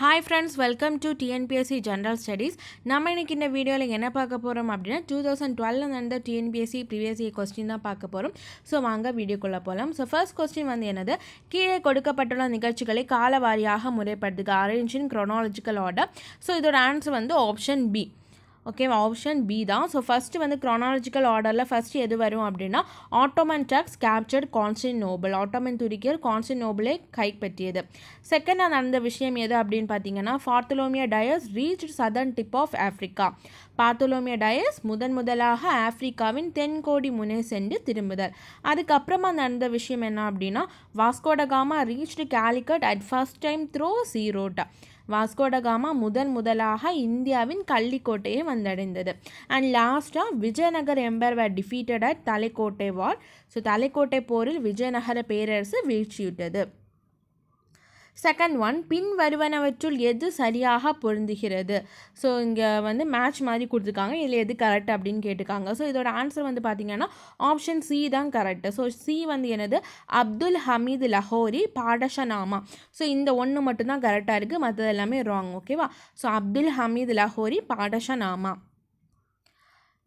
Hi friends welcome to TNPSC general studies நம்ம இன்றைக்கி இந்த வீடியோவில் என்ன பார்க்க போகிறோம் அப்படின்னா டூ தௌசண்ட் டுவெலில் நடந்த டிஎன்பிஎஸ்சி ப்ரீவியஸ் இயர் கொஸ்டின் தான் பார்க்க போகிறோம் ஸோ வாங்க வீடியோக்குள்ளே போகலாம் ஸோ ஃபர்ஸ்ட் கொஸ்டின் வந்து என்னது கீழே கொடுக்கப்பட்டுள்ள நிகழ்ச்சிகளை கால வாரியாக முறைப்படுத்துக arrange in chronological order so இதோட ஆன்சர் வந்து ஆப்ஷன் பி ஓகேவா ஆப்ஷன் பி தான் ஸோ ஃபஸ்ட்டு வந்து க்ரானாலஜிக்கல் ஆர்டரில் ஃபஸ்ட்டு எது வரும் அப்படின்னா Ottoman Turks captured Constantinople Ottoman துருக்கியர் கான்ஸ்டன் நோபலை கைப்பற்றியது செகண்டாக நடந்த விஷயம் எது அப்படின்னு பார்த்தீங்கன்னா Bartholomew Dias reach southern tip of Africa Bartholomew Dias முதன் முதலாக ஆஃப்ரிக்காவின் தென்கோடி முனை சென்று திரும்புதல் அதுக்கப்புறமா நடந்த விஷயம் என்ன அப்படின்னா Vasco da Gama reached Calicut at first time through சீரோட்டா வாஸ்கோடகாமா முதன் முதலாக இந்தியாவின் கள்ளிக்கோட்டையை வந்தடைந்தது அண்ட் லாஸ்ட்டாக Vijayanagar empire were defeated at Talikota war so Talikota போரில் விஜயநகர பேரரசு வீழ்ச்சியுட்டது செகண்ட் ஒன் பின் வருவனவற்றுள் எது சரியாக பொருந்துகிறது ஸோ இங்கே வந்து மேட்ச் மாதிரி கொடுத்துருக்காங்க இதில் எது கரெக்ட் அப்படின்னு கேட்டுக்காங்க ஸோ இதோட ஆன்சர் வந்து பார்த்திங்கன்னா ஆப்ஷன் சி தான் கரெக்ட் ஸோ சி வந்து எனது அப்துல் ஹமீது லஹோரி பாடஷனாமா ஸோ இந்த ஒன்று மட்டும்தான் கரெக்டாக இருக்குது மற்றது எல்லாமே ராங் ஓகேவா so Abdul Hamid Lahori Padshahnama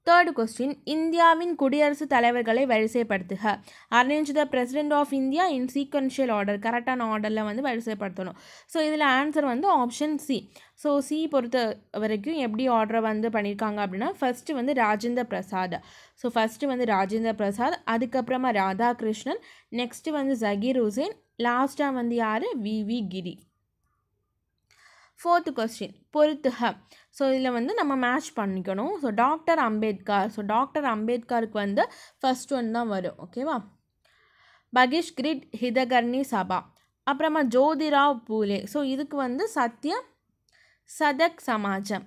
third question இந்தியாவின் குடியரசுத் தலைவர்களை வரிசைப்படுத்துக arrange the president of India in sequential order கரெக்டான ஆர்டரில் வந்து வரிசைப்படுத்தணும் ஸோ இதில் ஆன்சர் வந்து ஆப்ஷன் சி ஸோ சி பொறுத்த வரைக்கும் எப்படி ஆர்டரை வந்து பண்ணியிருக்காங்க அப்படின்னா ஃபஸ்ட்டு வந்து ராஜேந்திர பிரசாத் ஸோ ஃபஸ்ட்டு வந்து ராஜேந்திர பிரசாத் அதுக்கப்புறமா ராதாகிருஷ்ணன் நெக்ஸ்ட்டு வந்து ஜகீர் ஹுசேன் லாஸ்ட்டாக வந்து யார் வி வி கிரி ஃபோர்த்து கொஸ்டின் பொறுத்துக ஸோ இதில் வந்து நம்ம மேட்ச் பண்ணிக்கணும் so doctor Ambedkar so doctor அம்பேத்கருக்கு வந்து ஃபஸ்ட் ஒன் தான் வரும் ஓகேவா கிரிட் ஹிதகர்ணி சபா அப்புறமா ஜோதிராவ் பூலே ஸோ இதுக்கு வந்து சத்ய சதக் சமாஜம்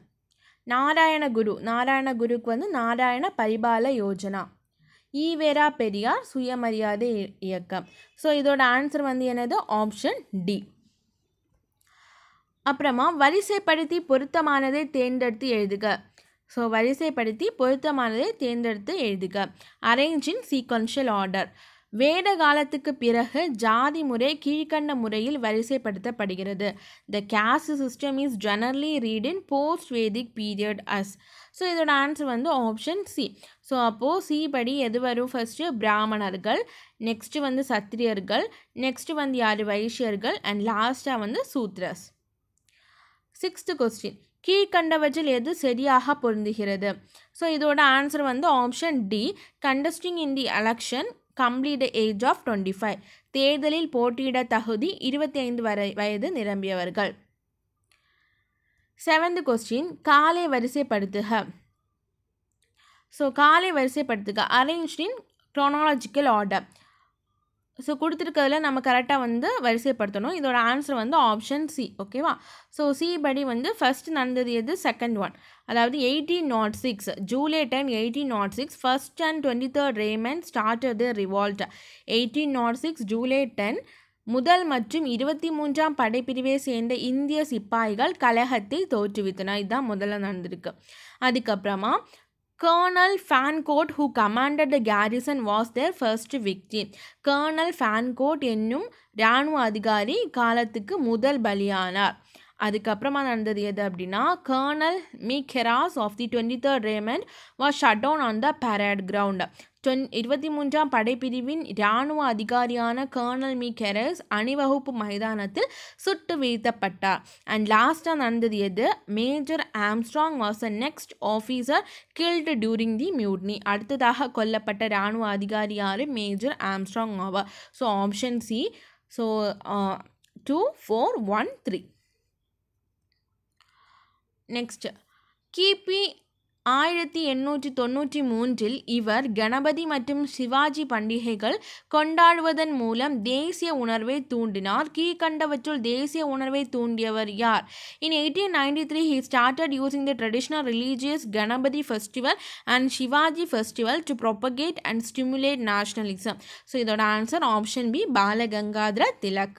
நாராயண குரு நாராயண குருக்கு வந்து நாராயண பரிபால யோஜனா ஈவேரா பெரியார் சுயமரியாதை இயக்கம் ஸோ இதோட ஆன்சர் வந்து என்னது ஆப்ஷன் டி அப்புறமா வரிசைப்படுத்தி பொருத்தமானதை தேர்ந்தெடுத்து எழுதுக ஸோ வரிசைப்படுத்தி பொருத்தமானதை தேர்ந்தெடுத்து எழுதுக அரேஞ்ச் இன் சீக்வன்ஷியல் ஆர்டர் வேத காலத்துக்கு பிறகு ஜாதி முறை கீழ்கண்ட முறையில் வரிசைப்படுத்தப்படுகிறது the caste system is generally read in post Vedic period as so இதோட ஆன்சர் வந்து ஆப்ஷன் சி ஸோ அப்போது சி படி எது வரும் ஃபஸ்ட்டு பிராமணர்கள் நெக்ஸ்ட்டு வந்து சத்திரியர்கள் நெக்ஸ்ட்டு வந்து யார் வைஷ்யர்கள் அண்ட் லாஸ்ட்டாக வந்து சூத்ரஸ் சிக்ஸ்த்து கொஸ்டின் கீழ்கண்டவற்றில் எது சரியாக பொருந்துகிறது ஸோ இதோட ஆன்சர் வந்து option D contesting in the election complete age of twenty five தேர்தலில் போட்டியிட தகுதி இருபத்தி ஐந்து வரை வயது நிரம்பியவர்கள் செவன்த் கொஸ்டின் காலை வரிசைப்படுத்துக ஸோ காலை வரிசைப்படுத்துக arrange in chronological order so கொடுத்துருக்கிறதுல நம்ம கரெக்டாக வந்து வரிசைப்படுத்தணும் இதோட ஆன்சர் வந்து ஆப்ஷன் சி ஓகேவா ஸோ சி படி வந்து ஃபஸ்ட் நடந்தது எது செகண்ட் ஒன் அதாவது eighteen nought six July ten eighteen nought six first and twenty third regiment start the revolt eighteen nought six July ten முதல் மற்றும் இருபத்தி மூன்றாம் படைப்பிரிவை சேர்ந்த இந்திய சிப்பாய்கள் கழகத்தை தோற்றுவித்தன இதுதான் முதல்ல நடந்திருக்கு அதுக்கப்புறமா Colonel Fancourt who commanded the garrison was their first victim. Colonel Fancourt என்னும் இராணுவ அதிகாரி காலத்துக்கு முதல் பலியானார் அதுக்கப்புறமா நடந்தது எது அப்படின்னா colonel McKerras of the twenty third regiment was shot down on the parade ground டொன் இருபத்தி மூன்றாம் படைப்பிரிவின் இராணுவ அதிகாரியான கர்னல் மீ கெரஸ் அணிவகுப்பு மைதானத்தில் சுட்டு வீழ்த்தப்பட்டார் அண்ட் லாஸ்ட்டாக நடந்தது எது major Armstrong was a next officer killed during the mutiny அடுத்ததாக கொல்லப்பட்ட இராணுவ அதிகாரி யார் மேஜர் ஆம்ஸ்ட்ராங் ஆவார் so option C so two four one three next கிபி ஆயிரத்தி எண்ணூற்றி தொன்னூற்றி மூன்றில் இவர் கணபதி மற்றும் சிவாஜி பண்டிகைகள் கொண்டாடுவதன் மூலம் தேசிய உணர்வை தூண்டினார் கீழ்கண்டவற்றுள் தேசிய உணர்வை தூண்டியவர் யார் in eighteen ninety three he started using the traditional religious Ganapati festival and Shivaji festival to propagate and stimulate nationalism so இதோட answer option B Balagangadhara Tilak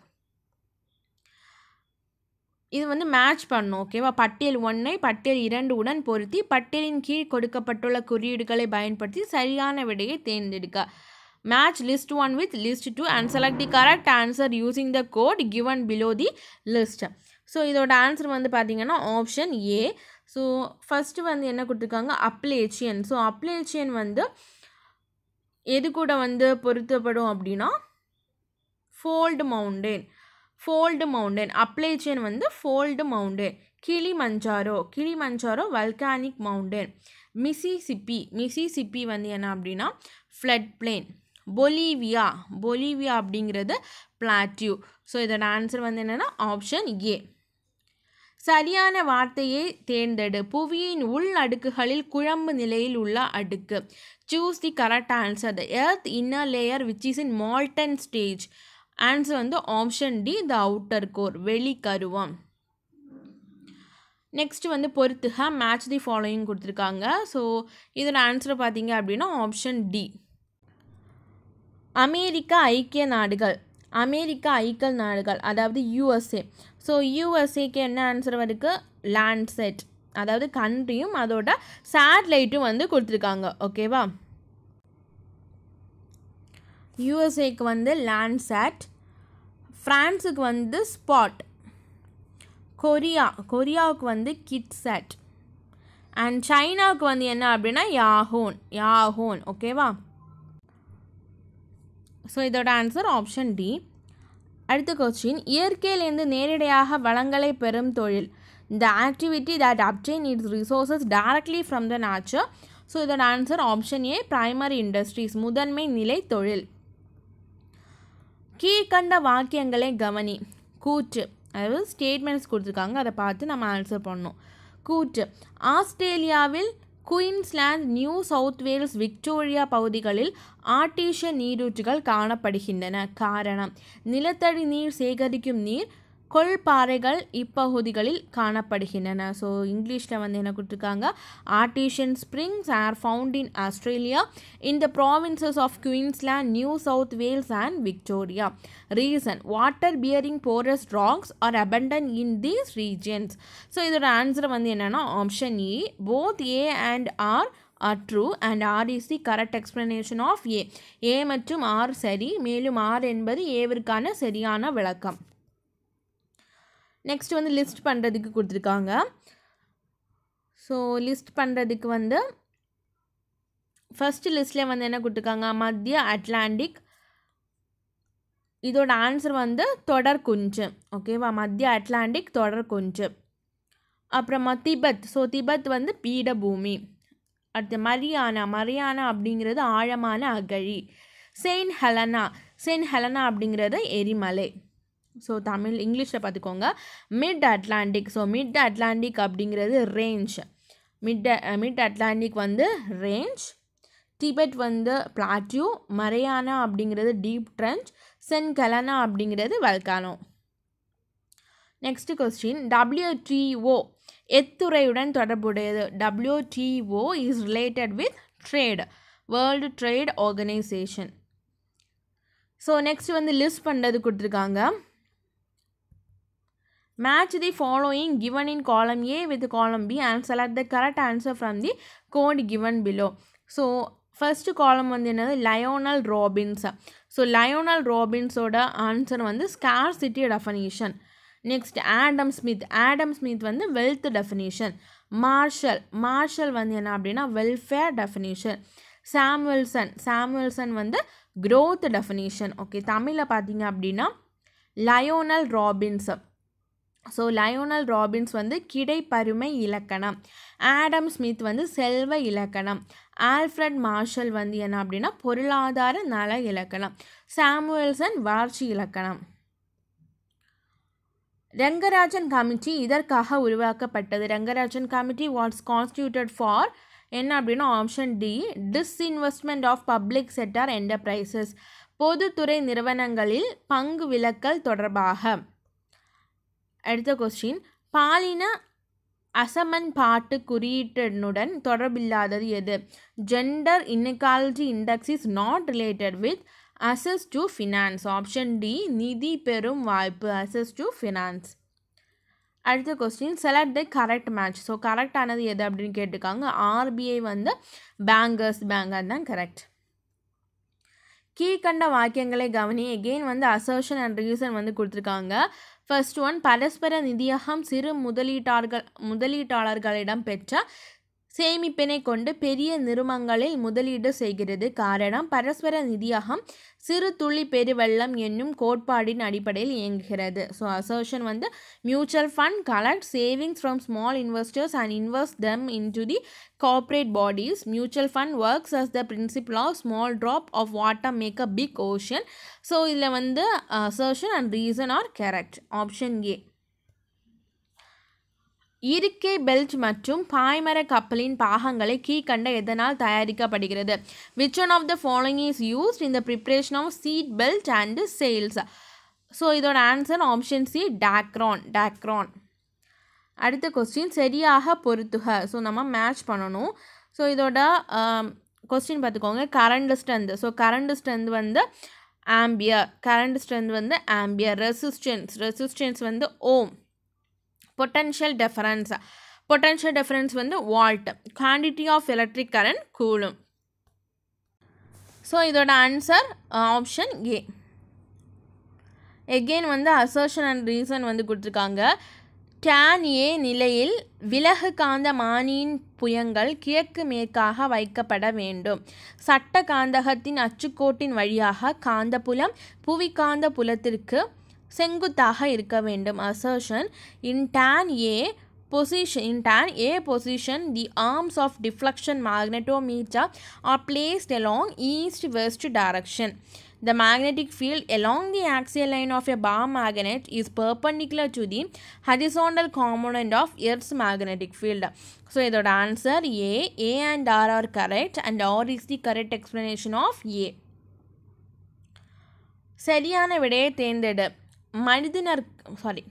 இது வந்து மேட்ச் பண்ணும் ஓகேவா பட்டியல் ஒன்றை பட்டியல் இரண்டு உடன் பொருத்தி பட்டியலின் கீழ் கொடுக்கப்பட்டுள்ள குறியீடுகளை பயன்படுத்தி சரியான விடையை தேர்ந்தெடுக்க match list one with list two and select the correct answer using the code given below the list so இதோட ஆன்சர் வந்து பார்த்திங்கன்னா ஆப்ஷன் ஏ ஸோ ஃபஸ்ட்டு வந்து என்ன கொடுத்துருக்காங்க அப்ளேச்சியன் ஸோ அப்ளேச்சியன் வந்து எது கூட வந்து பொருத்தப்படும் அப்படின்னா fold mountain fold mountain Appalachian வந்து fold mountain Kilimanjaro Kilimanjaro volcanic mountain Mississippi Mississippi வந்து என்ன அப்படின்னா ஃப்ளட் பிளேன் பொலிவியா பொலிவியா அப்படிங்கிறது பிளாட்யூ ஸோ இதோட ஆன்சர் வந்து என்னென்னா ஆப்ஷன் ஏ சரியான வார்த்தையை தேர்ந்தெடு புவியின் உள் அடுக்குகளில் குழம்பு நிலையில் உள்ள அடுக்கு choose the correct answer the earth inner layer which is in molten stage answer வந்து option D the outer core வெளிக்கருவம் நெக்ஸ்ட் வந்து பொறுத்துக மேட்ச் தி ஃபாலோயிங் கொடுத்துருக்காங்க ஸோ இதோட ஆன்சர் பார்த்தீங்க அப்படின்னா ஆப்ஷன் டி அமெரிக்க ஐக்கிய நாடுகள் அமெரிக்க ஐக்கிய நாடுகள் அதாவது யூஎஸ்ஏ ஸோ யூஎஸ்ஏக்கு என்ன ஆன்சர் வருது லேண்ட்செட் அதாவது கண்ட்ரியும் அதோட சேட்டலைட்டும் வந்து கொடுத்துருக்காங்க ஓகேவா யூஎஸ்ஏக்கு வந்து லேண்ட்சேட் ஃப்ரான்ஸுக்கு வந்து ஸ்பாட் கொரியா கொரியாவுக்கு வந்து கிட்சேட் அண்ட் சைனாவுக்கு வந்து என்ன அப்படின்னா யாஹோன் யாஹோன் ஓகேவா ஸோ இதோட ஆன்சர் ஆப்ஷன் டி அடுத்த கொஸ்டின் இயற்கையிலேருந்து நேரடியாக வளங்களை பெறும் தொழில் இந்த activity that obtain its resources directly from the nature so இதோட answer option A primary industries முதன்மை நிலை தொழில் கீழ்கண்ட வாக்கியங்களை கவனி கூற்று அதாவது ஸ்டேட்மெண்ட்ஸ் கொடுத்துருக்காங்க அதை பார்த்து நம்ம ஆன்சர் பண்ணோம் கூற்று ஆஸ்திரேலியாவில் Queensland New South Wales Victoria பகுதிகளில் ஆர்டிஷிய நீரூற்றுகள் காணப்படுகின்றன காரணம் நிலத்தடி நீர் சேகரிக்கும் நீர் கொள்பாறைகள் இப்பகுதிகளில் காணப்படுகின்றன ஸோ இங்கிலீஷில் வந்து என்ன கொடுத்துருக்காங்க artesian springs are found in Australia in the provinces of Queensland New South Wales and Victoria reason water bearing porous rocks are abundant in these regions so இதோட ஆன்சர் வந்து என்னென்னா option A both A and R are true and R is the correct explanation of A A மற்றும் R சரி மேலும் R என்பது ஏவிற்கான சரியான விளக்கம் next வந்து லிஸ்ட் பண்ணுறதுக்கு கொடுத்துருக்காங்க ஸோ லிஸ்ட் பண்ணுறதுக்கு வந்து ஃபஸ்ட்டு லிஸ்ட்டில் வந்து என்ன கொடுத்துருக்காங்க மத்திய அட்லாண்டிக் இதோட ஆன்சர் வந்து தொடர் குஞ்சு ஓகேவா மத்திய அட்லாண்டிக் தொடர் குஞ்சு அப்புறமா திபத் ஸோ திபத் வந்து பீடபூமி அடுத்து மரியானா மரியானா அப்படிங்கிறது ஆழமான அகழி செயின்ட் ஹெலனா செயின்ட் ஹெலனா அப்படிங்கிறது எரிமலை ஸோ தமிழ் இங்கிலீஷில் பார்த்துக்கோங்க mid Atlantic so mid Atlantic அப்படிங்கிறது ரேஞ்ச் மிட் மிட் அட்லாண்டிக் வந்து ரேஞ்ச் டிபெட் வந்து பிளாட்யூ மரையானா அப்படிங்கிறது டீப் ட்ரெஞ்ச் சென் கலனா அப்படிங்கிறது வல்கானோ நெக்ஸ்ட் கொஸ்டின் டபிள்யூடிஓ எத்துறையுடன் தொடர்புடையது WTO is related with trade world trade organization so next வந்து லிஸ்ட் பண்ணுறது கொடுத்துருக்காங்க Match the following given in column A with column B and select the correct answer from the code given below so first column வந்து என்னது Lionel Robbins so Lionel ராபின்ஸோட answer வந்து scarcity definition next Adam Smith Adam Smith வந்து wealth definition Marshall Marshall வந்து என்ன அப்படின்னா welfare definition சாமுவல்சன் சாமுவல்சன் வந்து growth definition okay தமிழில் பார்த்தீங்க அப்படின்னா Lionel Robbins so Lionel Robbins வந்து கிடைப்பருமை இலக்கணம் ஆடம் ஸ்மித் வந்து செல்வ இலக்கணம் ஆல்ஃப்ரட் மார்ஷல் வந்து என்ன அப்படின்னா பொருளாதார நல இலக்கணம் சாமுவேல்சன் வளர்ச்சி இலக்கணம் ரங்கராஜன் கமிட்டி இதற்காக உருவாக்கப்பட்டது Rangarajan committee was constituted for என்ன அப்படின்னா option D disinvestment of public sector enterprises பொதுத்துறை நிறுவனங்களில் பங்கு விலக்கல் தொடர்பாக அடுத்த கொஸ்டின் பாலின அசமன் பாட்டு குறியீட்டுடன் தொடர்பில்லாதது எது gender inequality index is not related with access to finance option D நிதி பெறும் வாய்ப்பு அசஸ் டு ஃபினான்ஸ் அடுத்த question select the correct match so கரெக்டானது எது அப்படின்னு கேட்டுக்காங்க ஆர்பிஐ வந்து பேங்கர்ஸ் பேங்கர் தான் கரெக்ட் கீழ்கண்ட வாக்கியங்களை கவனி எகெயின் வந்து அசோஷன் அண்ட் ரீசன் வந்து கொடுத்துருக்காங்க ஃபர்ஸ்ட் ஒன் பரஸ்பர நிதியகம் சிறு முதலீட்டார்கள் முதலீட்டாளர்களிடம் பெற்ற சேமிப்பினை கொண்டு பெரிய நிறுமங்களில் முதலீடு செய்கிறது காரணம் பரஸ்பர நிதியாகம் சிறு துளி பெருவெள்ளம் என்னும் கோட்பாடின் அடிப்படையில் இயங்குகிறது ஸோ அசர்ஷன் வந்து mutual fund collect savings from small investors and invest them in to the corporate bodies mutual fund works as the principle of small drop of water make a big ocean so இதில் வந்து assertion and reason are correct option A இருக்கை belt மற்றும் பாய்மர கப்பலின் பாகங்களை கீழ்கண்ட எதனால் தயாரிக்கப்படுகிறது which one of the following is used in the preparation of seat belt and sales so இதோட answer option C Dacron Dacron அடுத்த கொஸ்டின் சரியாக பொருத்துக ஸோ நம்ம மேட்ச் பண்ணணும் ஸோ இதோட கொஸ்டின் um, பார்த்துக்கோங்க current strength so current strength வந்து ampere current strength வந்து ஆம்பியர் ரெசிஸ்டன்ஸ் ரெசிஸ்டன்ஸ் வந்து ohm potential difference potential difference வந்து volt quantity of electric current coulomb so இதோட ஆன்சர் ஆப்ஷன் ஏ எகெயின் வந்து assertion and reason வந்து கொடுத்துருக்காங்க tan ஏ நிலையில் விலகு காந்த மானியின் புயங்கள் கிழக்கு மேற்காக வைக்கப்பட வேண்டும் சட்ட காந்தகத்தின் அச்சுக்கோட்டின் வழியாக புவி காந்த புலத்திற்கு செங்குத்தாக இருக்க வேண்டும் assertion in tan A position in tan A position the arms of deflection magnetometer are placed along east west direction the magnetic field along the axial line of a bar magnet is perpendicular to the horizontal component of earth's magnetic field so இதோட answer A A and R R correct and R is the correct explanation of A சரியான விடையை தேர்ந்தெடு மனிதனர் sorry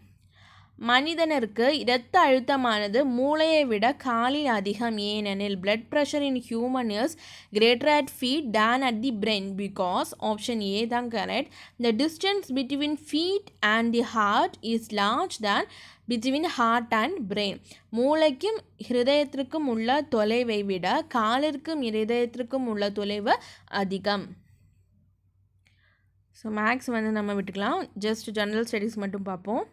மனிதனருக்கு இரத்த அழுத்தமானது மூளையை விட காலில் அதிகம் ஏனெனில் blood pressure in human is greater at feet than at the brain because option A தான் correct the distance between feet and the heart is large than between heart and brain மூளைக்கும் ஹிருதயத்திற்கும் உள்ள தொலைவை விட காலிற்கும் இருதயத்திற்கும் உள்ள தொலைவு அதிகம் ஸோ மேக்ஸ் வந்து நம்ம விட்டுக்கலாம் ஜஸ்ட் ஜென்ரல் ஸ்டடீஸ் மட்டும் பார்ப்போம்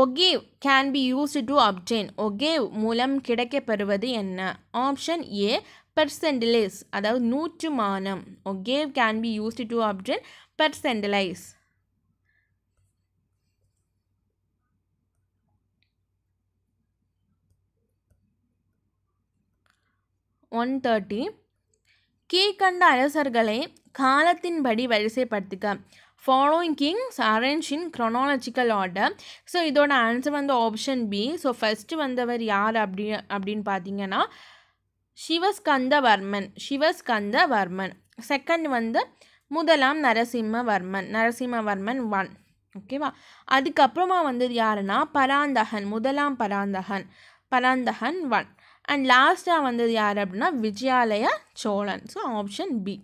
ogive can be used to obtain ogive மூலம் கிடைக்கப்பெறுவது என்ன ஆப்ஷன் ஏ பெர்சென்டிலைஸ் அதாவது நூற்று மானம் ogive can be used to obtain percentiles one thirty கீழ்கண்ட அரசர்களை காலத்தின்படி வரிசைப்படுத்துக்க following kings arrange in chronological order so இதோட ஆன்சர் வந்து ஆப்ஷன் பி ஸோ ஃபஸ்ட்டு வந்தவர் யார் அப்படி அப்படின்னு பார்த்தீங்கன்னா சிவஸ்கந்தவர்மன் சிவஸ்கந்தவர்மன் செகண்ட் வந்து முதலாம் நரசிம்மவர்மன் நரசிம்மவர்மன் ஒன் ஓகேவா அதுக்கப்புறமா வந்தது யாருன்னா பராந்தகன் முதலாம் பராந்தகன் பராந்தகன் ஒன் அண்ட் லாஸ்ட்டாக வந்தது யார் அப்படின்னா Vijayalaya Cholan so option B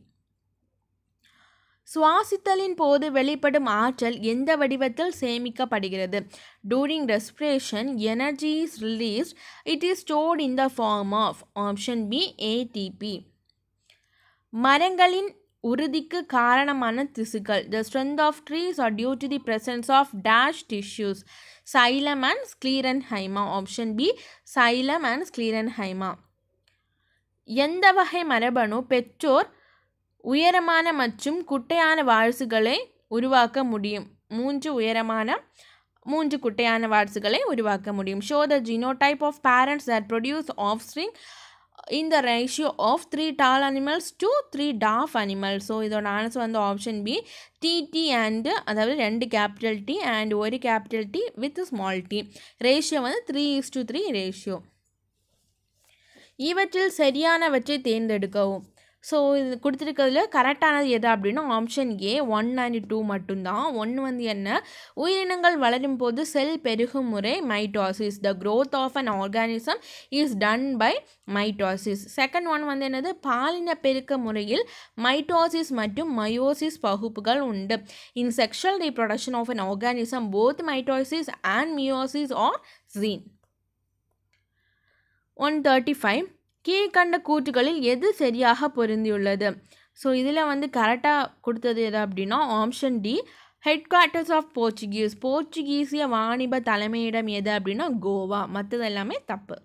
சுவாசித்தலின் போது வெளிப்படும் ஆற்றல் எந்த வடிவத்தில் சேமிக்கப்படுகிறது during respiration energy is released it is stored in the form of option B ATP மரங்களின் உறுதிக்கு காரணமான திசுக்கள் the strength of trees are due to the presence of dash tissues xylem and sclerenchyma option B xylem and sclerenchyma எந்த வகை மரபணு பெற்றோர் உயரமான மற்றும் குட்டையான வாரிசுகளை உருவாக்க முடியும் மூன்று உயரமான மூன்று குட்டையான வாரிசுகளை உருவாக்க முடியும் show the genotype of parents that produce offspring in the ratio of 3 tall animals to 3 dwarf animals. So, இதோட ஆன்சர் வந்து ஆப்ஷன் பி டிடி அண்டு அதாவது ரெண்டு கேபிட்டல் டி அண்ட் ஒரு capital T with small T ratio வந்து three is to three ratio இவற்றில் சரியானவற்றை தேர்ந்தெடுக்கவும் so இது கொடுத்துருக்கிறதுல கரெக்டானது எது அப்படின்னா option A one ninety two மட்டும்தான் ஒன்று வந்து என்ன உயிரினங்கள் வளரும் போது செல் பெருகும் முறை mitosis the growth of an organism is done by mitosis second one வந்து என்னது பாலின பெருக்க முறையில் மைட்டாசிஸ் மற்றும் மயோசிஸ் பகுப்புகள் உண்டு in sexual reproduction of an organism both mitosis and meiosis are gene one thirty five கீழ்கண்ட கூற்றுகளில் எது சரியாக பொருந்தியுள்ளது ஸோ இதில் வந்து கரெக்டாக கொடுத்தது எது அப்படின்னா option D headquarters of Portuguese போர்ச்சுகீஸிய வாணிப தலைமையிடம் எது அப்படின்னா கோவா மற்றது எல்லாமே தப்பு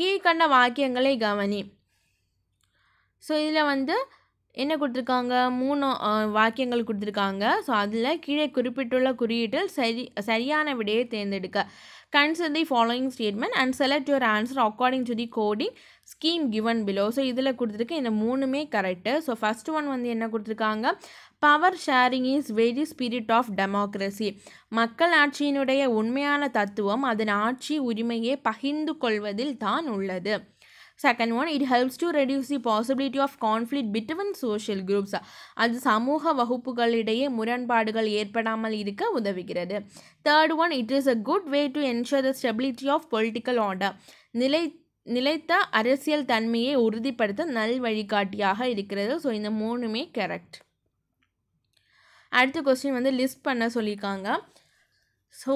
கீழ்கண்ட வாக்கியங்களை கவனி ஸோ இதில் வந்து என்ன கொடுத்துருக்காங்க மூணு வாக்கியங்கள் கொடுத்துருக்காங்க ஸோ அதில் கீழே குறிப்பிட்டுள்ள குறியீட்டில் சரி சரியான விடையை தேர்ந்தெடுக்க consider the following statement and select your answer according to the coding scheme given below so இதில் கொடுத்துருக்கு இந்த மூணுமே கரெக்டு ஸோ ஃபஸ்ட் ஒன் வந்து என்ன கொடுத்துருக்காங்க power sharing is very spirit of democracy மக்கள் ஆட்சியினுடைய உண்மையான தத்துவம் அதன் ஆட்சி உரிமையை பகிர்ந்து கொள்வதில் தான் உள்ளது second one it helps to reduce the possibility of conflict between social groups அது சமூக வகுப்புகளிடையே முரண்பாடுகள் ஏற்படாமல் இருக்க உதவுகிறது third one it is a good way to ensure the stability of political order நிலை நிலைத்த அரசியல் தன்மையை உறுதிப்படுத்த நல் வழிகாட்டியாக இருக்கிறது ஸோ இந்த மூணுமே கரெக்ட் அடுத்த கொஸ்டின் வந்து லிஸ்ட் பண்ண சொல்லியிருக்காங்க so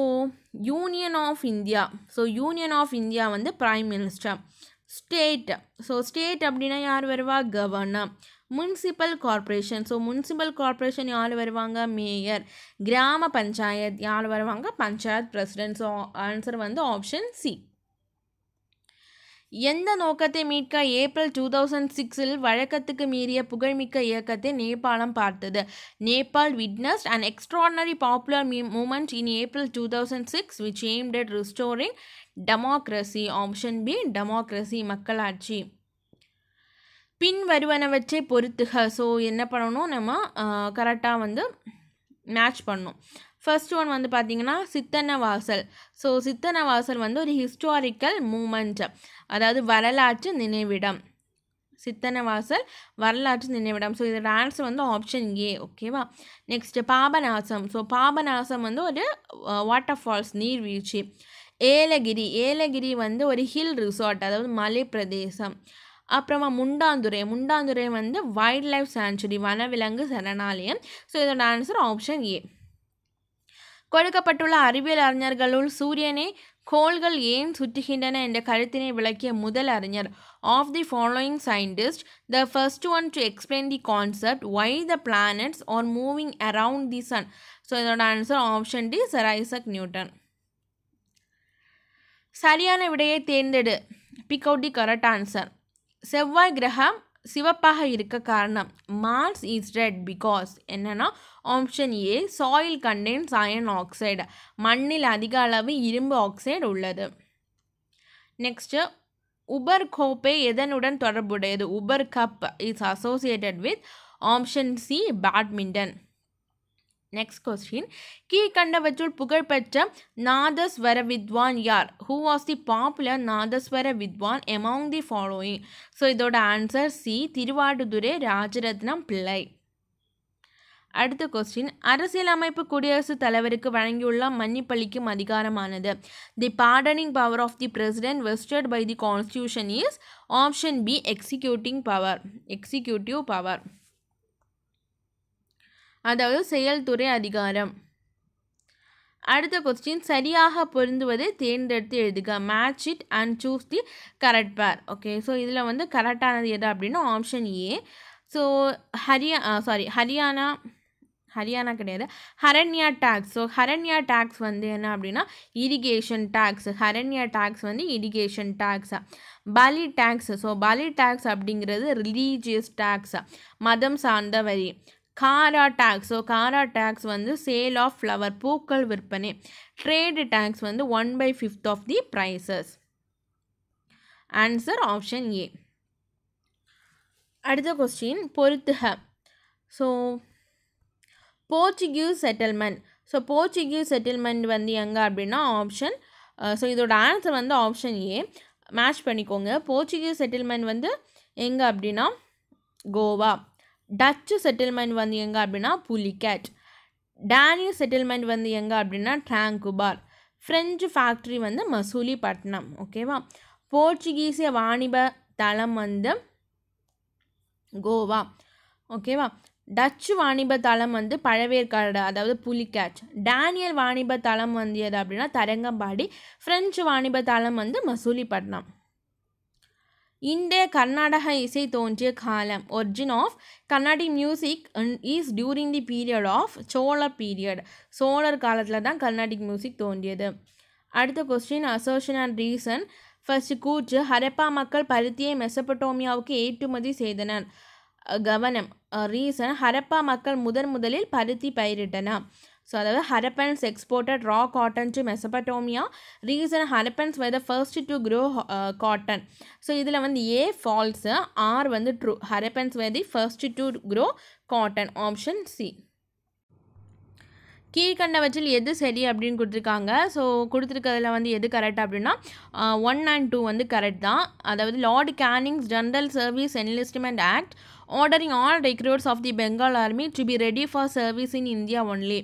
union of India so union of India வந்து prime minister state so state அப்படின்னா யார் வருவா governor municipal corporation so municipal corporation யார் வருவாங்க மேயர் கிராம பஞ்சாயத் யார் வருவாங்க பஞ்சாயத் பிரசிடென்ட் ஸோ ஆன்சர் வந்து ஆப்ஷன் சி எந்த நோக்கத்தை மீட்க ஏப்ரல் டூ தௌசண்ட் சிக்ஸில் வழக்கத்துக்கு மீறிய புகழ்மிக்க இயக்கத்தை நேபாளம் பார்த்தது Nepal witness and extraordinary popular movement in April two thousand six which aimed at restoring democracy option B democracy மக்களாட்சி பின் வருவனவற்றை பொறுத்துக ஸோ என்ன பண்ணணும் நம்ம கரெக்டாக வந்து மேட்ச் பண்ணணும் ஃபர்ஸ்ட் ஒன் வந்து பார்த்திங்கன்னா சித்தன வாசல் ஸோ சித்தன வாசல் வந்து ஒரு ஹிஸ்டாரிக்கல் மூமெண்ட் அதாவது வரலாற்று நினைவிடம் சித்தன வாசல் வரலாற்று நினைவிடம் ஸோ இதோட ஆன்சர் வந்து ஆப்ஷன் ஏ ஓகேவா நெக்ஸ்ட்டு பாபநாசம் ஸோ பாபநாசம் வந்து ஒரு வாட்டர் ஃபால்ஸ் நீர்வீழ்ச்சி ஏலகிரி ஏலகிரி வந்து ஒரு ஹில் ரிசார்ட் அதாவது மலை பிரதேசம் அப்புறமா முண்டாந்துறை முண்டாந்துறை வந்து வைல்ட் லைஃப் சாங்சுரி வனவிலங்கு சரணாலயம் ஸோ இதோட ஆன்சர் ஆப்ஷன் ஏ கொடுக்கப்பட்டுள்ள அறிவியல் அறிஞர்களுள் சூரியனை கோள்கள் ஏன் சுற்றுகின்றன என்ற கருத்தினை விளக்கிய முதல் அறிஞர் of the following scientist the first one to explain the concept why the planets are moving around the sun so இதோட answer option D sir Isaac Newton சரியான விடையை தேர்ந்தெடு pick out the correct answer செவ்வாய் கிரகம் சிவப்பாக இருக்க காரணம் Mars is red because என்னென்னா option A soil contains iron oxide மண்ணில் அதிக அளவு இரும்பு ஆக்சைடு உள்ளது நெக்ஸ்ட்டு உபர் கோப்பை எதனுடன் தொடர்புடையது Uber cup is associated with option C badminton next question கீழ்கண்டவற்றுள் புகழ்பெற்ற நாதஸ்வர வித்வான் யார் who was the popular nadaswara vidwan among the following so இதோட ஆன்சர் சி திருவாடுதுறை ராஜரத்னம் பிள்ளை அடுத்த கொஸ்டின் அரசியலமைப்பு குடியரசுத் தலைவருக்கு வழங்கியுள்ள மன்னிப்பளிக்கும் அதிகாரமானது the pardoning power of the president vested by the constitution is option B executing power executive power அதாவது செயல்துறை அதிகாரம் அடுத்த கொஸ்டின் சரியாக பொருந்துவதை தேர்ந்தெடுத்து எழுதுக match it and choose the correct pair okay so இதில் வந்து கரெக்டானது எது அப்படின்னா ஆப்ஷன் ஏ ஸோ ஹரியா சாரி ஹரியானா ஹரியானா கிடையாது ஹரண்யா டேக்ஸ் ஸோ ஹரண்யா டேக்ஸ் வந்து என்ன அப்படின்னா இரிகேஷன் டேக்ஸ் ஹரண்யா டேக்ஸ் வந்து இரிகேஷன் டேக்ஸா Bali tax so Bali tax அப்படிங்கிறது ரிலீஜியஸ் டேக்ஸா மதம் சார்ந்த வரி Kara tax so Kara tax வந்து சேல் ஆஃப் ஃப்ளவர் பூக்கள் விற்பனை ட்ரேடு டேக்ஸ் வந்து one by fifth of the prices answer option A அடுத்த கொஸ்டின் பொருத்துக so Portuguese settlement so Portuguese settlement வந்து எங்கே அப்படின்னா ஆப்ஷன் ஸோ uh, இதோட ஆன்சர் வந்து ஆப்ஷன் ஏ மேட்ச் பண்ணிக்கோங்க போர்ச்சுகீஸ் செட்டில்மெண்ட் வந்து எங்கே அப்படின்னா கோவா டச்சு செட்டில்மெண்ட் வந்து எங்கே அப்படின்னா புலிகேட் டேனியல் செட்டில்மெண்ட் வந்து எங்கே அப்படின்னா ட்ராங்குபார் ஃப்ரெஞ்சு ஃபேக்ட்ரி வந்து பட்டினம் ஓகேவா போர்ச்சுகீசிய வாணிப தளம் வந்து கோவா ஓகேவா டச்சு வாணிப தளம் வந்து பழவேற்காடு அதாவது புலிகேட் டேனியல் வாணிப தளம் வந்து எது அப்படின்னா தரங்கம்பாடி ஃப்ரெஞ்சு வாணிப தளம் வந்து பட்டினம் இந்த கர்நாடக இசை தோன்றிய காலம் origin of Carnatic music is during the period of Cholar period Cholar காலத்தில் தான் கர்நாடிக் மியூசிக் தோன்றியது அடுத்த question assertion and reason first கூற்று ஹரப்பா மக்கள் பருத்தியை மெசபட்டோமியாவுக்கு ஏற்றுமதி செய்தனர் கவனம் ரீசன் ஹரப்பா மக்கள் முதன் முதலில் பருத்தி பயிரிட்டன ஸோ அதாவது Harappans exported raw cotton to Mesopotamia reason Harappans the first to grow cotton so இதில் வந்து ஏ ஃபால்ஸு ஆர் வந்து true Harappans the first to grow cotton option C கீழ்கண்டவற்றில் எது சரி அப்படின்னு கொடுத்துருக்காங்க ஸோ கொடுத்துருக்கிறதுல வந்து எது கரெக்ட் அப்படின்னா ஒன் அண்ட் டூ வந்து கரெக்ட் தான் அதாவது lord Canning's general service enlistment act ordering all recruits of the Bengal army to be ready for service in India only.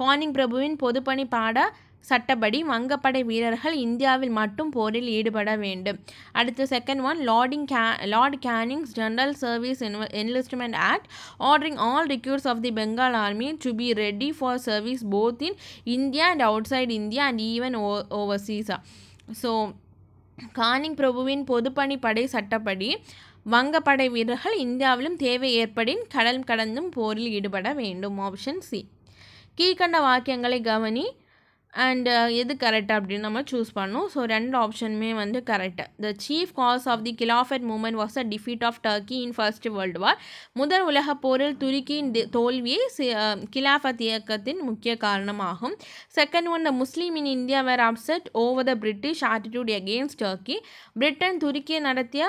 Canning பிரபுவின் பொதுப்பணி பாட சட்டப்படி வங்கப்படை வீரர்கள் இந்தியாவில் மட்டும் போரில் ஈடுபட வேண்டும் அடுத்து செகண்ட் ஒன் லார்டிங் கே lord Canning's general service enlistment act ordering all recruits of the Bengal army to be ready for service both in India and outside India and even ஓ ஓவர்சீஸா ஸோ கானிங் பிரபுவின் பொதுப்பணி படை சட்டப்படி வங்கப்படை வீரர்கள் இந்தியாவிலும் தேவை ஏற்படின் கடல் கடந்தும் போரில் ஈடுபட வேண்டும் ஆப்ஷன் சி கீழ்கண்ட வாக்கியங்களை கவனி அண்டு uh, எது கரெக்ட் அப்படின்னு நம்ம சூஸ் பண்ணோம் ஸோ ரெண்டு ஆப்ஷனுமே வந்து கரெக்டாக the chief cause of the Khilafat movement was a defeat of Turkey in first world war முதல் உலகப் போரில் துருக்கியின் தி சி கிலாஃபத் இயக்கத்தின் முக்கிய காரணமாகும் second one the Muslim in India were upset over the British attitude against Turkey Britain துருக்கியை நடத்திய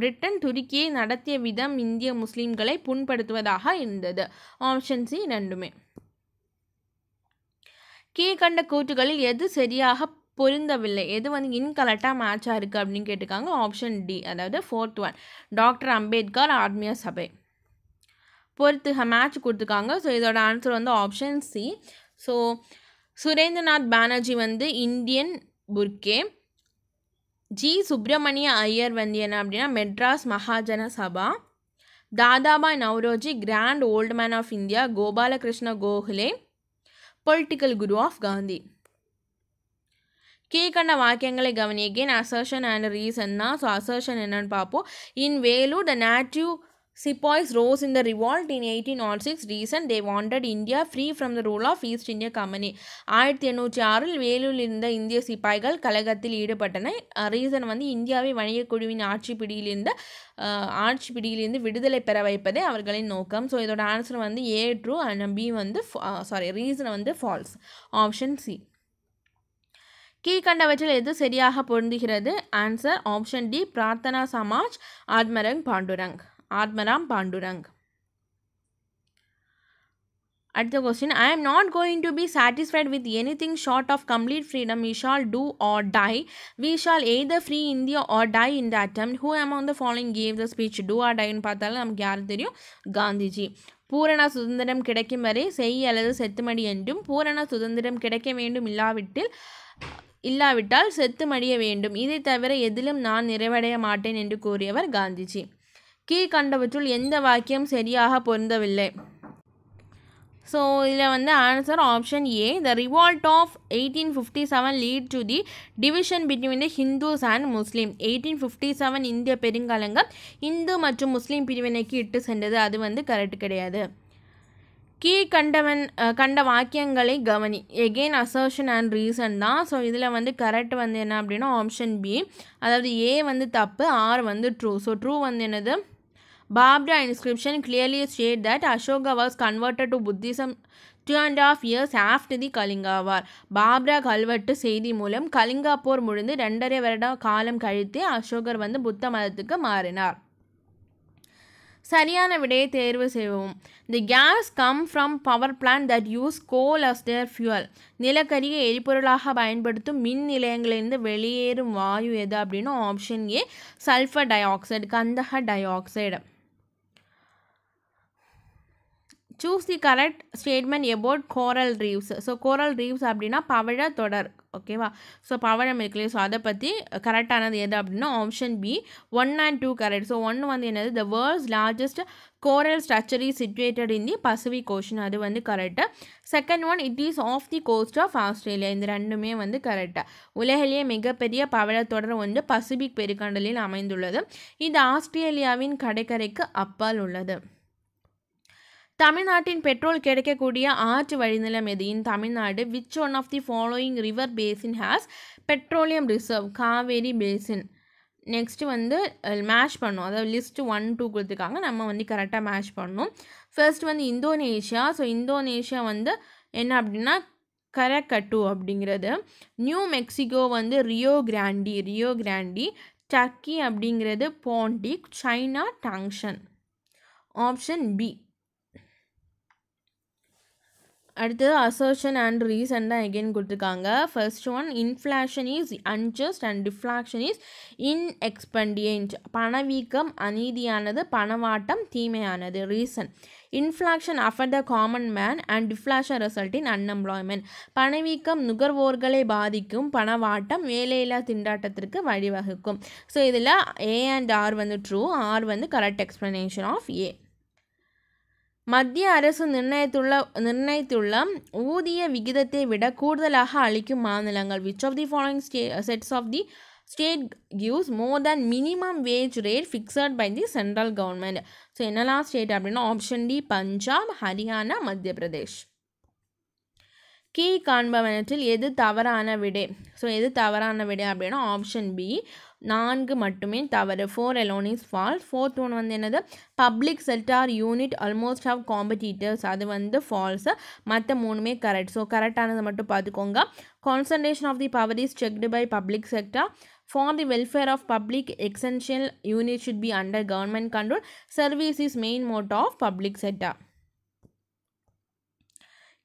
பிரிட்டன் துருக்கியை நடத்திய விதம் இந்திய முஸ்லீம்களை புண்படுத்துவதாக இருந்தது ஆப்ஷன் சி ரெண்டுமே கீழ்கண்ட கூற்றுகளில் எது சரியாக பொருந்தவில்லை எது வந்து இன்கலெக்டாக மேட்சாக இருக்குது அப்படின்னு கேட்டுக்காங்க ஆப்ஷன் டி அதாவது fourth one doctor Ambedkar Atmiya சபை பொறுத்து மேட்ச் கொடுத்துருக்காங்க ஸோ இதோட ஆன்சர் வந்து option C so Surendranath Banerjee வந்து Indian Burke G Subramania Iyer வந்து என்ன அப்படின்னா Madras Mahajana Sabha Dadabhai Naoroji grand old man of India Gopalakrishna Gokhale political guru of Gandhi கீழ்கண்ட வாக்கியங்களை கவனிக்கேன் அசர்ஷன் அண்ட் ரீசன்னா ஸோ அசர்ஷன் என்னன்னு பார்ப்போம் in Vellore the native Sepoys rose in the revolt in 1806 reason they wanted India free from the rule of East India Company ஆயிரத்தி எண்ணூற்றி ஆறில் வேலூரில் இருந்த இந்திய சிப்பாய்கள் கழகத்தில் ஈடுபட்டன ரீசன் வந்து இந்தியாவை வணிக குழுவின் ஆட்சி பிடியிலிருந்து ஆட்சி பிடியிலிருந்து விடுதலை பெற வைப்பதே அவர்களின் நோக்கம் ஸோ இதோட ஆன்சர் வந்து ஏ ட்ரூ அண்ட் பி வந்து சாரி ரீசன் uh, வந்து ஃபால்ஸ் ஆப்ஷன் சி கீழ்கண்டவற்றில் எது சரியாக பொருந்துகிறது answer option D Prarthana Samaj Atmarang Pandurang Atmaram Pandurang அடுத்த question I am not going to be satisfied with anything short of complete freedom we shall do or die we shall the free India or die in the attempt who among the following gave the speech do R டைன்னு பார்த்தாலும் நமக்கு யார் தெரியும் காந்திஜி பூரண சுதந்திரம் கிடைக்கும் வரை செய் அல்லது செத்துமடி என்றும் பூரண சுதந்திரம் கிடைக்க வேண்டும் இல்லாவிட்டில் இல்லாவிட்டால் செத்து மடிய வேண்டும் இதை தவிர எதிலும் நான் நிறைவடைய மாட்டேன் என்று கூறியவர் காந்திஜி கீழ்கண்டவற்றுள் எந்த வாக்கியம் சரியாக பொருந்தவில்லை ஸோ இதில் வந்து answer option A the revolt of eighteen fifty seven lead to the division between the Hindus and Muslim eighteen fifty seven இந்திய பெருங்காலங்கள் இந்து மற்றும் முஸ்லீம் பிரிவினைக்கு இட்டு சென்றது அது வந்து கரெக்ட் கிடையாது கீழ்கண்டவன் கண்ட வாக்கியங்களை கவனி எகெயின் அசர்ஷன் அண்ட் ரீசன் தான் ஸோ இதில் வந்து கரெக்ட் வந்து என்ன அப்படின்னா ஆப்ஷன் பி அதாவது ஏ வந்து தப்பு ஆர் வந்து ட்ரூ ஸோ ட்ரூ வந்து என்னது Babda inscription clearly state that Ashoka was converted to Buddhism two and half years after the Kalinga war Bhabra கல்வெட்டு செய்தி மூலம் கலிங்கா போர் முடிந்து ரெண்டரை வருட காலம் கழித்து அசோகர் வந்து புத்த மதத்துக்கு மாறினார் சரியான விடையை தேர்வு செய்வோம் the gas come from power plant that use coal as their fuel நிலக்கரியை எரிபொருளாக பயன்படுத்தும் மின் நிலையங்களிலிருந்து வெளியேறும் வாயு எது அப்படின்னா option A sulphur dioxide கந்தக dioxide choose the correct statement about coral reefs so coral reefs அப்படின்னா பவழ தொடர் ஓகேவா ஸோ பவழம் இருக்கு ஸோ அதை பற்றி கரெக்டானது எது அப்படின்னா option B one and two correct so ஒன்று வந்து என்னது the world's largest coral structure is situated in the Pacific ocean அது வந்து correct second one it is off the coast of Australia இந்த ரெண்டுமே வந்து கரெக்டாக உலகிலேயே மிகப்பெரிய பவழத்தொடர் வந்து பசிபிக் பெருக்கண்டலில் அமைந்துள்ளது இது ஆஸ்திரேலியாவின் கடற்கரைக்கு அப்பால் உள்ளது தமிழ்நாட்டின் பெட்ரோல் கிடைக்கக்கூடிய ஆற்று வழிநிலம் எதையின் Tamil Nadu which one of the following river basin has petroleum reserve Kaveri basin next வந்து மேஷ் பண்ணோம் அதாவது லிஸ்ட்டு ஒன் டூ கொடுத்துருக்காங்க நம்ம வந்து கரெக்டாக மேஷ் பண்ணணும் ஃபர்ஸ்ட் வந்து இந்தோனேஷியா ஸோ இந்தோனேஷியா வந்து என்ன அப்படின்னா கரக்கட்டு அப்படிங்கிறது நியூ மெக்சிகோ வந்து ரியோ கிராண்டி ரியோ கிராண்டி டக்கி அப்படிங்கிறது போண்டிக் சைனா டங்ஷன் ஆப்ஷன் பி அடுத்தது அசோஷன் அண்ட் ரீசன் தான் எகெயின் கொடுத்துருக்காங்க first one inflation is unjust and deflation is inexpedient பணவீக்கம் அநீதியானது பணவாட்டம் தீமையானது ரீசன் இன்ஃப்ளாக்ஷன் அஃபர் the common man and deflation result in unemployment பணவீக்கம் நுகர்வோர்களை பாதிக்கும் பணவாட்டம் வேலையில்லா திண்டாட்டத்திற்கு வழிவகுக்கும் ஸோ இதில் ஏ அண்ட் ஆர் வந்து ட்ரூ ஆர் வந்து கரெக்ட் எக்ஸ்ப்ளனேஷன் ஆஃப் ஏ மத்திய அரசு நிர்ணயித்துள்ள நிர்ணயித்துள்ள ஊதிய விகிதத்தை விட கூடுதலாக அளிக்கும் மாநிலங்கள் which of the following states of the state gives more than minimum wage rate fixed by the central government so என்னெல்லாம் ஸ்டேட் அப்படின்னா option D Punjab Haryana Madhya Pradesh key காண்பவனற்றில் எது தவறான விடை ஸோ எது தவறான விடை அப்படின்னா ஆப்ஷன் பி நான்கு மட்டுமே தவறு four alone is fall false fourth one வந்து என்னது public sector unit almost of competitors அது வந்து ஃபால்ஸு மற்ற மூணுமே கரெக்ட் ஸோ கரெக்டானதை மட்டும் பார்த்துக்கோங்க concentration of the power is checked by public sector for the welfare of public essential unit should be under government control service is main mode of public sector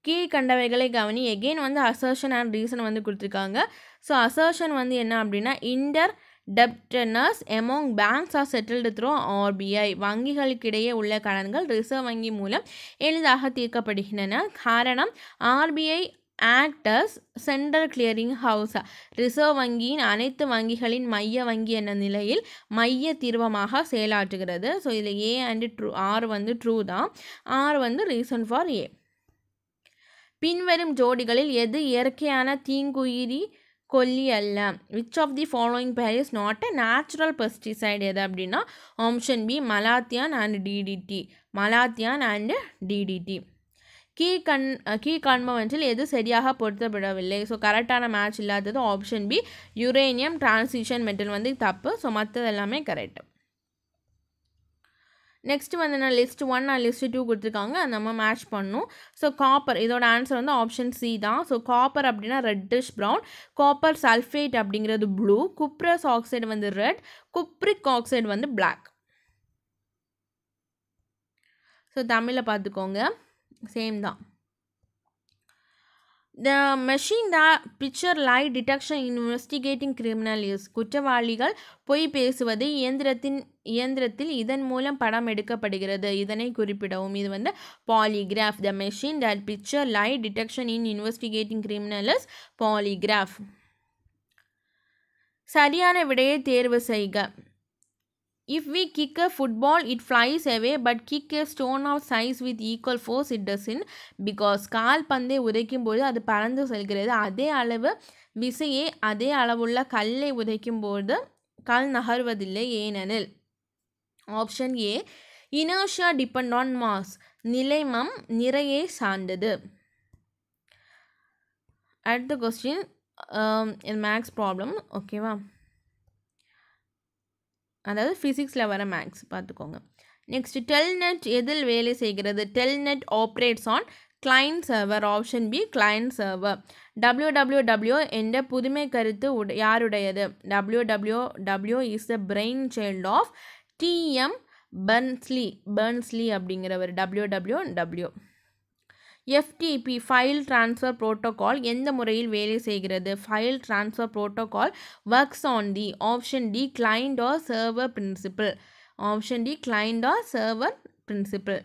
கீழ்கண்டவைகளை கவனி again வந்து assertion and reason வந்து கொடுத்துருக்காங்க so assertion வந்து என்ன அப்படின்னா inter debtors among banks are settled through RBI வங்கிகளுக்கிடையே உள்ள கடன்கள் ரிசர்வ் வங்கி மூலம் எளிதாக தீர்க்கப்படுகின்றன காரணம் RBI acts as central clearing house reserve வங்கியின் அனைத்து வங்கிகளின் மைய வங்கி என்ற நிலையில் மைய தீர்வமாக செயலாற்றுகிறது ஸோ இதில் ஏ அண்டு ட்ரூ ஆர் வந்து ட்ரூ தான் ஆர் வந்து ரீசன் ஃபார் ஏ பின்வரும் ஜோடிகளில் எது இயற்கையான தீங்குயிரி கொல்லி அல்ல which of the following pair is not a natural pesticide எது அப்படின்னா option B malathion and DDT malathion and DDT கீ கண் கீ காண்பவற்றில் எது சரியாக பொருத்தப்படவில்லை ஸோ கரெக்டான மேட்ச் இல்லாதது option B uranium transition metal வந்து தப்பு ஸோ மற்றது எல்லாமே கரெக்ட் நெக்ஸ்ட்டு வந்து நான் லிஸ்ட் ஒன் நான் லிஸ்ட் டூ கொடுத்துருக்காங்க அந்த நம்ம மேட்ச் பண்ணணும் ஸோ காப்பர் இதோட ஆன்சர் வந்து ஆப்ஷன் சி தான் ஸோ காப்பர் அப்படின்னா ரெட்டிஷ் ப்ரௌன் காப்பர் சல்ஃபேட் அப்படிங்கிறது ப்ளூ குப்ரஸ் ஆக்சைடு வந்து ரெட் குப்ரிக் ஆக்சைடு வந்து பிளாக் ஸோ தமிழில் பார்த்துக்கோங்க சேம் தான் the machine that picture lie detection investigating criminal is குற்றவாளிகள் பொய் பேசுவது இயந்திரத்தின் இயந்திரத்தில் இதன் மூலம் படம் எடுக்கப்படுகிறது இதனை குறிப்பிடவும் இது வந்து polygraph the machine that picture lie detection in investigating criminals polygraph சரியான விடையை தேர்வு செய்க If we kick a football, it flies away but kick a stone of size with equal force, it because because கால்பந்தை உதைக்கும் போது அது பறந்து செல்கிறது அதே அளவு விசையை அதே அளவுள்ள கல்லை உதைக்கும் போது கல் நகர்வதில்லை ஏனெனில் option A inertia depend on mass நிலைமம் நிறையை சார்ந்தது அடுத்த கொஸ்டின் மேக்ஸ் ப்ராப்ளம் ஓகேவா அதாவது ஃபிசிக்ஸில் வர மேக்ஸ் பார்த்துக்கோங்க நெக்ஸ்ட் டெல்நெட் எதில் வேலை செய்கிறது Telnet operates on client server option B client server W W W என்ற புதுமை கருத்து உட யாருடையது W W W is the brain child of Tim Berners Lee Berners Lee அப்படிங்கிறவர் W W W FTP file transfer protocol எந்த முறையில் வேலை செய்கிறது file transfer protocol works on the option D client or server principle option D client or server principle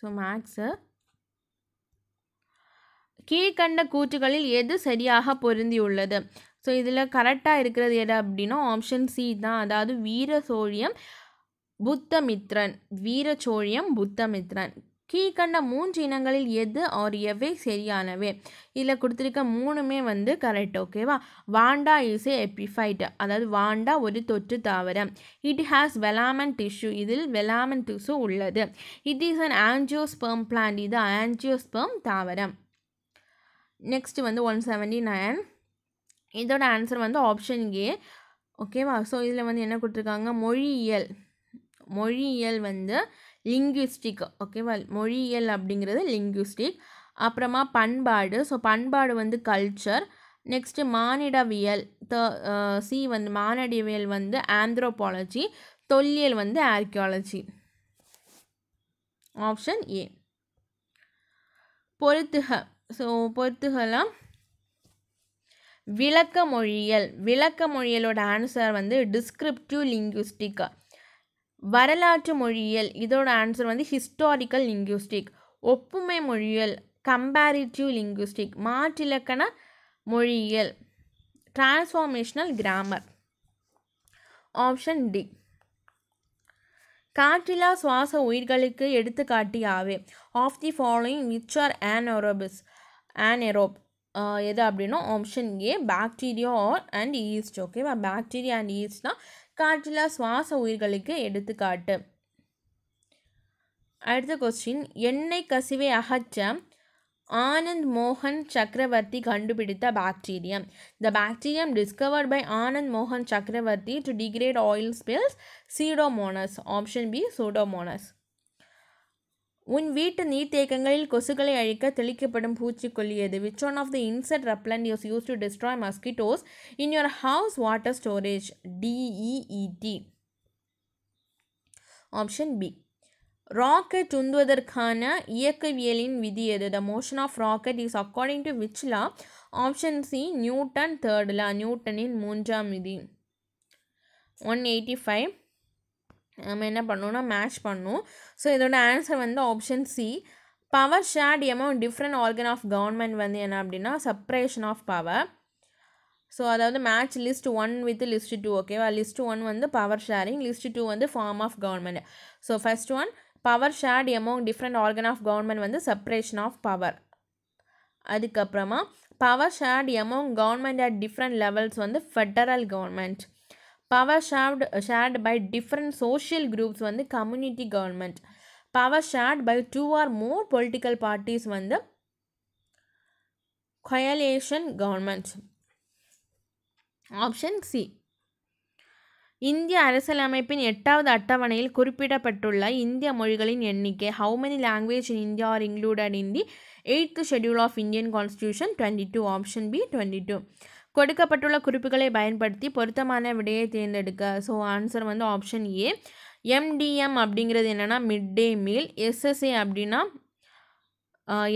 so மேக்ஸு கீழ்கண்ட கூற்றுகளில் எது சரியாக பொருந்தியுள்ளது ஸோ இதில் கரெக்டாக இருக்கிறது எது அப்படின்னா ஆப்ஷன் சி தான் அதாவது வீர சோழியம் புத்தமித்ரன் வீரச்சோழியம் புத்தமித்ரன் கீழ்கண்ட மூன்று இனங்களில் எது ஆர் எவை சரியானவை இதில் கொடுத்துருக்க மூணுமே வந்து கரெக்ட் ஓகேவா வாண்டா இஸ் ஏ எப்பிஃபைட் அதாவது வாண்டா ஒரு தொற்று தாவரம் இட் ஹாஸ் வெலாமன் டிஷ்யூ இதில் வெலாமன் டிஷ்யூ உள்ளது it is an angiosperm plant இது ஆன்ஜியோஸ்பெர்ம் தாவரம் நெக்ஸ்ட் வந்து ஒன் செவன்டி நைன் இதோட ஆன்சர் வந்து ஆப்ஷன் ஏ ஓகேவா ஸோ இதில் வந்து என்ன கொடுத்துருக்காங்க மொழியியல் மொழியியல் வந்து லிங்குவிஸ்டிக் ஓகேவா மொழியியல் அப்படிங்கிறது லிங்குவிஸ்டிக் அப்புறமா பண்பாடு ஸோ பண்பாடு வந்து கல்ச்சர் நெக்ஸ்ட்டு மானிடவியல் த சி வந்து மானடவியல் வந்து ஆந்த்ரோபாலஜி தொல்லியல் வந்து ஆர்கியாலஜி ஆப்ஷன் ஏ பொருத்துக ஸோ பொருத்துகலாம் விளக்க மொழியியல் விளக்க மொழியலோட ஆன்சர் வந்து டிஸ்கிரிப்டிவ் லிங்குவிஸ்டிக்கா வரலாற்று மொழியியல் இதோட ஆன்சர் வந்து ஹிஸ்டாரிக்கல் லிங்குஸ்டிக் ஒப்புமை மொழியியல் கம்பேரிட்டிவ் லிங்குஸ்டிக் மாற்றிலக்கண மொழியியல் டிரான்ஸ்ஃபார்மேஷனல் கிராமர் ஆப்ஷன் டி காற்றிலா சுவாச உயிர்களுக்கு எடுத்துக்காட்டி ஆவே of the following which are an anaerobe எது அப்படின்னா option A bacteria or and yeast ஓகேவா பாக்டீரியா அண்ட் ஈஸ்ட்னா காற்றிலா சுவாச உயிர்களுக்கு எடுத்துக்காட்டு அடுத்த கொஸ்டின் எண்ணெய் கசிவை அகற்ற ஆனந்த் மோகன் சக்கரவர்த்தி கண்டுபிடித்த bacterium the bacterium discovered by Anand மோகன் Chakrabarty to degrade oil spills Pseudomonas option B Pseudomonas உன் வீட்டு நீர்த்தேக்கங்களில் கொசுகளை அழிக்க தெளிக்கப்படும் பூச்சிக்கொல்லி எது which one of the insect repellent use use to destroy mosquitoes in your house water storage DEET option B rocket உந்துவதற்கான இயக்கவியலின் விதி எது the motion of rocket is according to which law option C Newton third law நியூட்டனின் மூன்றாம் விதி one eighty five நம்ம என்ன பண்ணோன்னா மேட்ச் பண்ணும் ஸோ இதோட ஆன்சர் வந்து option C power shared among different organ of government வந்து என்ன அப்படின்னா செப்ரேஷன் ஆஃப் பவர் ஸோ அதாவது match list one with list two ஓகேவா லிஸ்ட் ஒன் வந்து பவர் ஷேரிங் லிஸ்ட் டூ வந்து form of government so first one power shared among different organ of government வந்து separation of power அதுக்கப்புறமா power shared among government at different levels வந்து federal government power shared shared by different social groups வந்து community government power shared by two or more political parties வந்து coalition government option C இந்திய அரசியலமைப்பின் எட்டாவது அட்டவணையில் குறிப்பிடப்பட்டுள்ள இந்திய மொழிகளின் எண்ணிக்கை how many language in India are included in the eighth schedule of Indian constitution twenty two option B twenty two கொடுக்கப்பட்டுள்ள குறிப்புகளை பயன்படுத்தி பொருத்தமான விடையை தேர்ந்தெடுக்க ஸோ ஆன்சர் வந்து ஆப்ஷன் ஏ எம்டிஎம் அப்படிங்கிறது என்னென்னா மிட் டே மீல் எஸ்எஸ்ஏ அப்படின்னா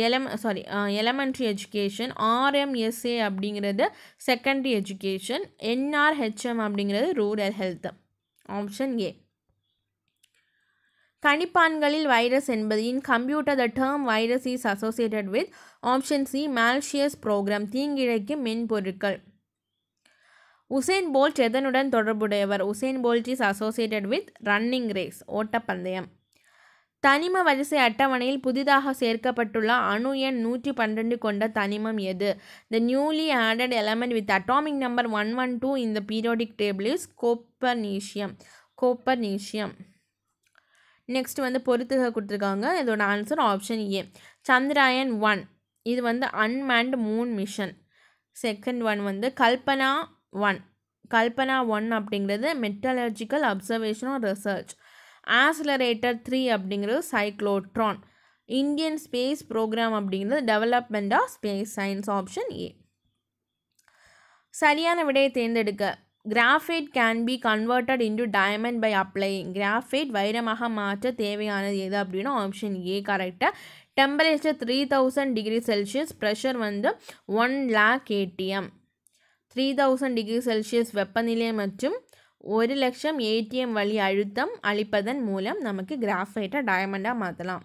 எலம சாரி எலமெண்ட்ரி எஜுகேஷன் ஆர்எம்எஸ்ஏ அப்படிங்கிறது செகண்டரி எஜுகேஷன் என்ஆர்ஹெச்எம் அப்படிங்கிறது ரூரல் ஹெல்த் ஆப்ஷன் ஏ கணிப்பான்களில் வைரஸ் என்பது in computer the term virus is associated with option C மால்ஷியஸ் program தீங்கிழைக்கும் மென்பொருட்கள் உசேன் போல்ட் எதனுடன் தொடர்புடையவர் Usain Bolt is associated with running race ஓட்டப்பந்தயம் தனிம வரிசை அட்டவணையில் புதிதாக சேர்க்கப்பட்டுள்ள அணு எண் நூற்றி பன்னெண்டு கொண்ட தனிமம் எது the newly added element with atomic number one one two இந்த periodic table is copernicium copernicium next வந்து பொறுத்துக கொடுத்துருக்காங்க இதோட answer option A Chandrayaan one இது வந்து unmanned moon mission second one வந்து கல்பனா ஒன் கல்பனா ஒன் அப்படிங்கிறது meteorological observation or research accelerator three அப்படிங்கிறது சைக்ளோட்ரான் இந்தியன் ஸ்பேஸ் ப்ரோக்ராம் அப்படிங்கிறது development of space science option A சரியான விடையை தேர்ந்தெடுக்க graphite can be converted into diamond by applying graphite வைரமாக மாற்ற தேவையானது எது அப்படின்னா ஆப்ஷன் ஏ கரெக்டாக temperature three thousand degree Celsius pressure வந்து one lakh ATM three thousand degree Celsius வெப்பநிலை மற்றும் ஒரு லட்சம் ஏடிஎம் வழி அழுத்தம் அளிப்பதன் மூலம் நமக்கு கிராஃபைட்டை டயமண்டாக மாற்றலாம்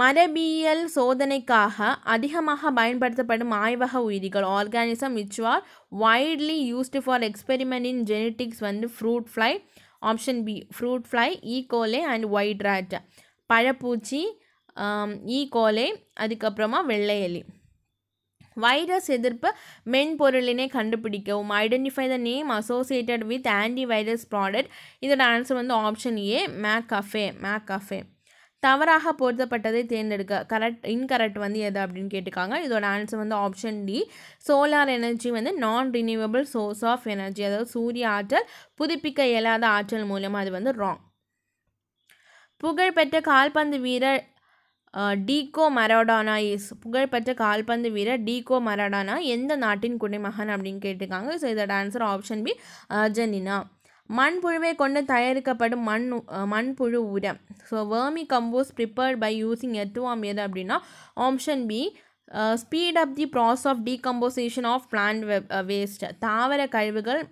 மரபியல் சோதனைக்காக அதிகமாக பயன்படுத்தப்படும் ஆய்வக உயிரிகள் organism which are widely used for experiment in genetics வந்து fruit fly option B fruit fly E coli and white rat பழப்பூச்சி ஈ கோலே அதுக்கப்புறமா வெள்ளையலி வைரஸ் எதிர்ப்பு மென்பொருளினை கண்டுபிடிக்கவும் identify the name associated with antivirus product இதோட answer வந்து option A McAfee McAfee தவறாக பொருத்தப்பட்டதை தேர்ந்தெடுக்க கரெக்ட் இன்கரெக்ட் வந்து எது அப்படின்னு கேட்டுக்காங்க இதோட ஆன்சர் வந்து ஆப்ஷன் டி சோலார் எனர்ஜி வந்து நான் ரினியூவபிள் சோர்ஸ் ஆஃப் எனர்ஜி அதாவது சூரிய ஆற்றல் புதுப்பிக்க இயலாத ஆற்றல் மூலமாக அது வந்து ராங் புகழ்பெற்ற கால்பந்து வீரர் டீகோ மரோடானா இஸ் புகழ்பெற்ற கால்பந்து வீரர் டீகோ மரடானா எந்த நாட்டின் குடிமகன் அப்படின்னு கேட்டிருக்காங்க ஸோ இதோட ஆன்சர் ஆப்ஷன் பி அர்ஜென்டினா மண்புழுவை கொண்டு தயாரிக்கப்படும் மண் மண்புழு உரம் so vermicompost prepared by using எத்துவாம் எது அப்படின்னா option B speed up the process of decomposition of plant waste தாவர கழிவுகள்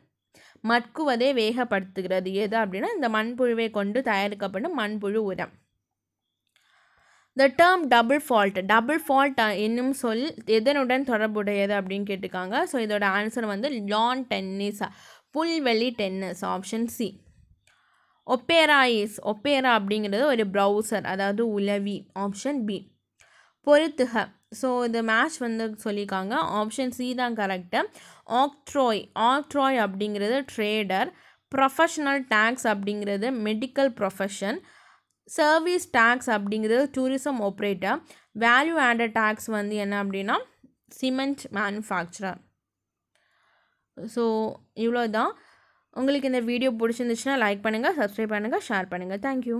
மட்குவதை வேகப்படுத்துகிறது எது அப்படின்னா இந்த மண்புழுவை கொண்டு தயாரிக்கப்படும் மண்புழு உரம் the term double fault double fault என்னும் சொல் எதனுடன் தொடர்புடையது அப்படின்னு கேட்டிருக்காங்க ஸோ இதோட ஆன்சர் வந்து லான் டென்னிஸ் புல்வெளி tennis option C Opera is Opera அப்படிங்கிறது ஒரு ப்ரௌசர் அதாவது உலவி ஆப்ஷன் பி பொருத்துக ஸோ இந்த மேட்ச் வந்து சொல்லியிருக்காங்க ஆப்ஷன் சி தான் கரெக்டு ஆக்ட்ரோய் ஆக்ட்ரோய் அப்படிங்கிறது ட்ரேடர் ப்ரொஃபஷ்னல் டேக்ஸ் அப்படிங்கிறது மெடிக்கல் ப்ரொஃபஷன் சர்வீஸ் டேக்ஸ் அப்படிங்கிறது tourism operator value added tax வந்து என்ன அப்படின்னா சிமெண்ட் மேனுஃபேக்சரர் ஸோ இவ்வளோ தான் உங்களுக்கு இந்த வீடியோ பிடிச்சிருந்துச்சுன்னா லைக் பண்ணுங்கள் சப்ஸ்கிரைப் பண்ணுங்கள் ஷேர் பண்ணுங்கள் தேங்க்யூ